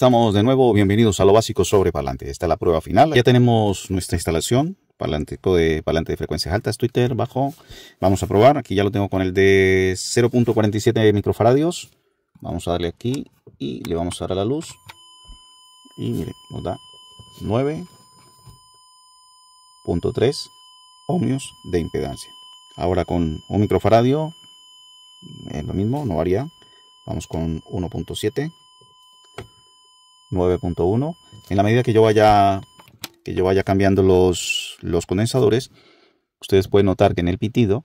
Estamos de nuevo, bienvenidos a lo básico sobre parlante. Esta es la prueba final. Ya tenemos nuestra instalación, parlante de, parlante de frecuencias altas, Twitter, bajo. Vamos a probar, aquí ya lo tengo con el de 0.47 microfaradios. Vamos a darle aquí y le vamos a dar a la luz. Y mire, nos da 9.3 ohmios de impedancia. Ahora con un microfaradio, es lo mismo, no varía. Vamos con 1.7 9.1. En la medida que yo vaya, que yo vaya cambiando los, los condensadores, ustedes pueden notar que en el pitido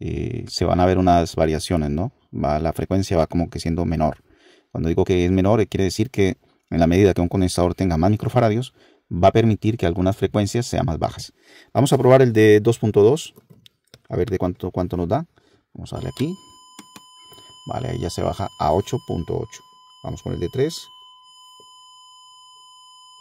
eh, se van a ver unas variaciones, ¿no? la frecuencia va como que siendo menor. Cuando digo que es menor, eh, quiere decir que en la medida que un condensador tenga más microfaradios, va a permitir que algunas frecuencias sean más bajas. Vamos a probar el de 2.2, a ver de cuánto, cuánto nos da. Vamos a darle aquí. Vale, ahí ya se baja a 8.8. Vamos con el de 3.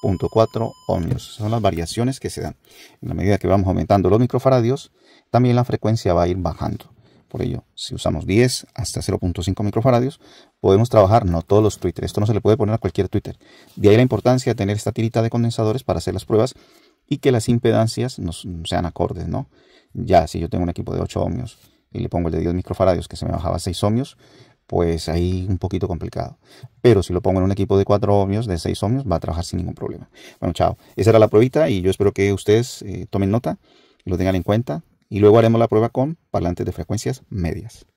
0.4 ohmios. Son las variaciones que se dan. En la medida que vamos aumentando los microfaradios, también la frecuencia va a ir bajando. Por ello, si usamos 10 hasta 0.5 microfaradios, podemos trabajar no todos los Twitter. Esto no se le puede poner a cualquier Twitter. De ahí la importancia de tener esta tirita de condensadores para hacer las pruebas y que las impedancias nos sean acordes, ¿no? Ya, si yo tengo un equipo de 8 ohmios y le pongo el de 10 microfaradios que se me bajaba a 6 ohmios, pues ahí un poquito complicado. Pero si lo pongo en un equipo de 4 ohmios, de 6 ohmios, va a trabajar sin ningún problema. Bueno, chao. Esa era la pruebita y yo espero que ustedes eh, tomen nota lo tengan en cuenta. Y luego haremos la prueba con parlantes de frecuencias medias.